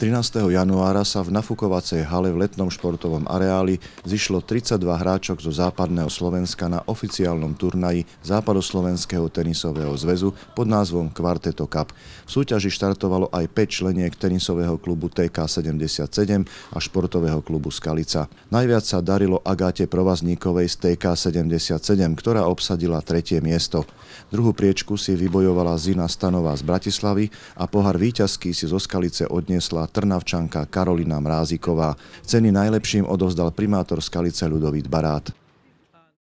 13. januára sa v nafúkovacej hale v letnom športovom areáli zišlo 32 hráčok zo západného Slovenska na oficiálnom turnaji Západoslovenského tenisového zväzu pod názvom Kvarteto Cup. V súťaži štartovalo aj 5 členiek tenisového klubu TK77 a športového klubu Skalica. Najviac sa darilo Agáte Provazníkovej z TK77, ktorá obsadila tretie miesto. Druhú priečku si vybojovala Zina Stanová z Bratislavy a pohár výťazky si zo Skalice odniesla Trnavčanka Karolina Mráziková. Ceny najlepším odovzdal primátor Skalice Ľudovít Barát.